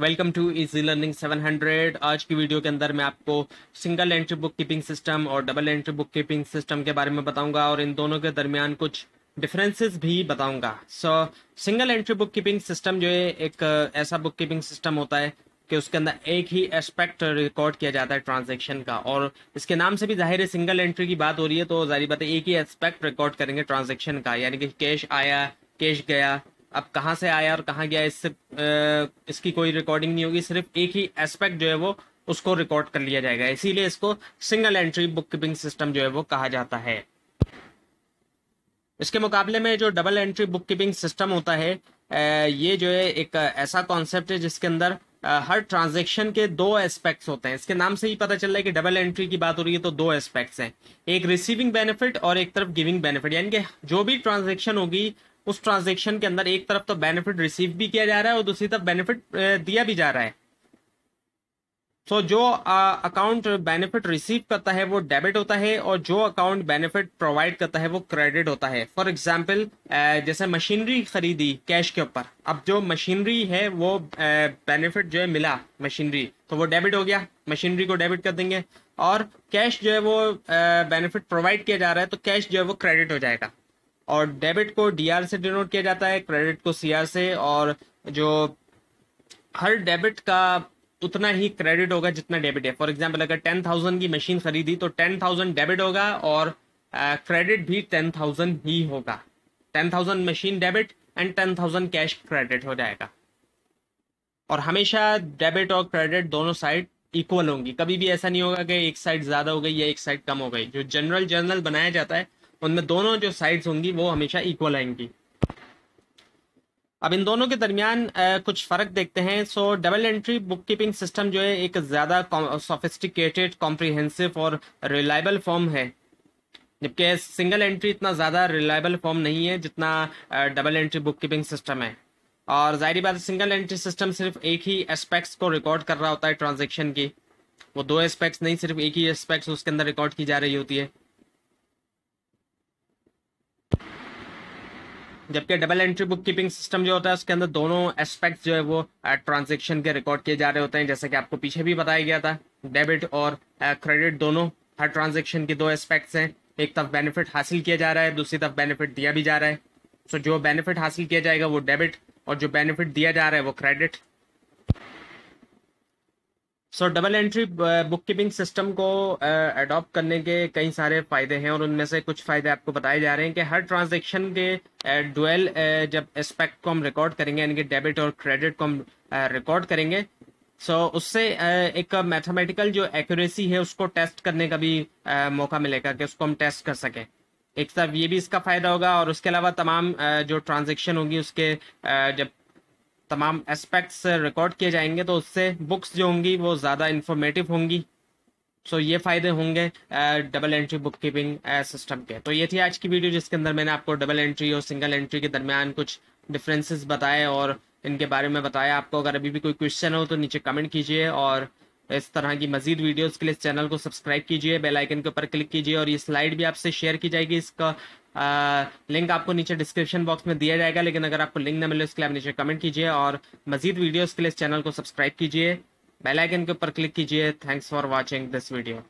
welcome to easy learning 700 आज की video के अंदर मैं आपको single entry book keeping system और double entry book keeping system के बारे में बताऊंगा और इन दोनों के दरमियान कुछ डिफरेंसेस भी बताऊंगा so single entry book keeping system जो है एक uh, ऐसा बुक कीपिंग सिस्टम होता है कि उसके अंदर एक ही एस्पेक्ट रिकॉर्ड किया जाता है ट्रांजेक्शन का और इसके नाम से भी जाहिर है सिंगल एंट्री की बात हो रही है तो जाहिर बात है एक ही एस्पेक्ट रिकॉर्ड करेंगे ट्रांजेक्शन का यानी कि कैश आया कैश गया अब कहाँ से आया और कहाँ गया इससे इसकी कोई रिकॉर्डिंग नहीं होगी सिर्फ एक ही एस्पेक्ट जो है वो उसको रिकॉर्ड कर लिया जाएगा इसीलिए इसको single entry book keeping system जो है वो कहा जाता है इसके मुकाबले में जो double entry book keeping system होता है ये जो है एक ऐसा कॉन्सेप्ट है जिसके अंदर हर ट्रांजेक्शन के दो एस्पेक्ट्स होते हैं इसके नाम से ही पता चल रहा है कि डबल एंट्री की बात हो रही है तो दो एस्पेक्ट्स हैं एक रिसीविंग बेनिफिट और एक तरफ गिविंग बेनिफिट यानी कि जो भी ट्रांजेक्शन होगी उस ट्रांजेक्शन के अंदर एक तरफ तो बेनिफिट रिसीव भी किया जा रहा है और दूसरी तरफ बेनिफिट दिया भी जा रहा है सो so, जो अकाउंट बेनिफिट रिसीव करता है वो डेबिट होता है और जो अकाउंट बेनिफिट प्रोवाइड करता है वो क्रेडिट होता है फॉर एग्जाम्पल जैसे मशीनरी खरीदी कैश के ऊपर अब जो मशीनरी है वो बेनिफिट जो है मिला मशीनरी तो वो डेबिट हो गया मशीनरी को डेबिट कर देंगे और कैश जो है वो बेनिफिट प्रोवाइड किया जा रहा है तो कैश जो है वो क्रेडिट हो जाएगा और डेबिट को डीआर से डिनोट किया जाता है क्रेडिट को सीआर से और जो हर डेबिट का उतना ही क्रेडिट होगा जितना डेबिट है फॉर एग्जाम्पल अगर टेन थाउजेंड की मशीन खरीदी तो टेन थाउजेंड डेबिट होगा और क्रेडिट भी टेन थाउजेंड ही होगा ten thousand machine debit and ten thousand cash credit हो जाएगा और हमेशा डेबिट और क्रेडिट दोनों साइड इक्वल होंगी कभी भी ऐसा नहीं होगा कि एक साइड ज़्यादा हो गई या एक साइड कम हो गई जो जनरल जनरल बनाया जाता है उनमें दोनों जो साइड्स होंगी वो हमेशा इक्वल आएंगी अब इन दोनों के दरमियान कुछ फर्क देखते हैं so double entry book keeping system जो है एक ज़्यादा सोफिस्टिकेटेड कॉम्प्रिहेंसिव और रिलायबल फॉर्म है जबकि सिंगल एंट्री इतना ज़्यादा रिलायबल फॉर्म नहीं है जितना double entry book keeping system है और जाहिर बात सिंगल एंट्री सिस्टम सिर्फ एक ही एस्पेक्ट्स को रिकॉर्ड कर रहा होता है ट्रांजेक्शन की वो दो एस्पेक्ट्स नहीं सिर्फ एक ही एस्पेक्ट्स उसके अंदर रिकॉर्ड की जा रही होती है जबकि double entry book keeping system जो होता है उसके अंदर दोनों एस्पेक्ट जो है वो ट्रांजेक्शन uh, के रिकॉर्ड किए जा रहे होते हैं जैसे कि आपको पीछे भी बताया गया था डेबिट और क्रेडिट uh, दोनों हर ट्रांजेक्शन के दो एस्पेक्ट्स हैं एक तरफ बेनिफिट हासिल किया जा रहा है दूसरी तरफ बेनिफिट दिया भी जा रहा है सो जो बेनिफिट हासिल किया जाएगा वो डेबिट और जो बेनिफिट दिया जा रहा है वो credit so double entry book keeping system को अडॉप्ट uh, करने के कई सारे फ़ायदे हैं और उनमें से कुछ फ़ायदे आपको बताए जा रहे हैं कि हर ट्रांजेक्शन के डुअल uh, uh, जब एस्पेक्ट को हम रिकॉर्ड करेंगे यानी कि डेबिट और क्रेडिट को हम रिकॉर्ड uh, करेंगे सो so, उससे uh, एक मैथमेटिकल जो एक्यूरेसी है उसको टेस्ट करने का भी uh, मौका मिलेगा कि उसको हम टेस्ट कर सकें एक तरफ ये भी इसका फ़ायदा होगा और उसके अलावा तमाम जो ट्रांजेक्शन होगी उसके जब तमाम एस्पेक्ट्स रिकॉर्ड uh, किए जाएंगे तो उससे बुक्स जो होंगी वो ज़्यादा इन्फॉर्मेटिव होंगी सो ये फायदे होंगे double entry book keeping system के तो ये थी आज की वीडियो जिसके अंदर मैंने आपको डबल एंट्री और सिंगल एंट्री के दरमियान कुछ डिफरेंसेस बताए और इनके बारे में बताया आपको अगर अभी भी कोई क्वेश्चन हो तो नीचे कमेंट कीजिए और इस तरह की मजीद वीडियोस के लिए इस चैनल को सब्सक्राइब कीजिए बेल आइकन के ऊपर क्लिक कीजिए और ये स्लाइड भी आपसे शेयर की जाएगी इसका लिंक आपको नीचे डिस्क्रिप्शन बॉक्स में दिया जाएगा लेकिन अगर आपको लिंक ना मिले उसके लिए आप नीचे कमेंट कीजिए और मजीद वीडियोस के लिए इस चैनल को सब्सक्राइब कीजिए बेल आइकन के ऊपर क्लिक कीजिए thanks for watching this video